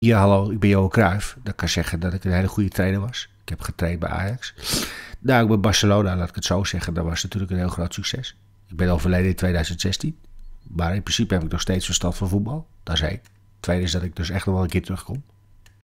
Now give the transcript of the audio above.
Ja, hallo, ik ben Johan Cruijff. Dat kan zeggen dat ik een hele goede trainer was. Ik heb getraind bij Ajax. Nou, ik ben Barcelona, laat ik het zo zeggen. Dat was natuurlijk een heel groot succes. Ik ben overleden in 2016. Maar in principe heb ik nog steeds verstand van voetbal. Dat is Het Tweede is dat ik dus echt nog wel een keer terugkom.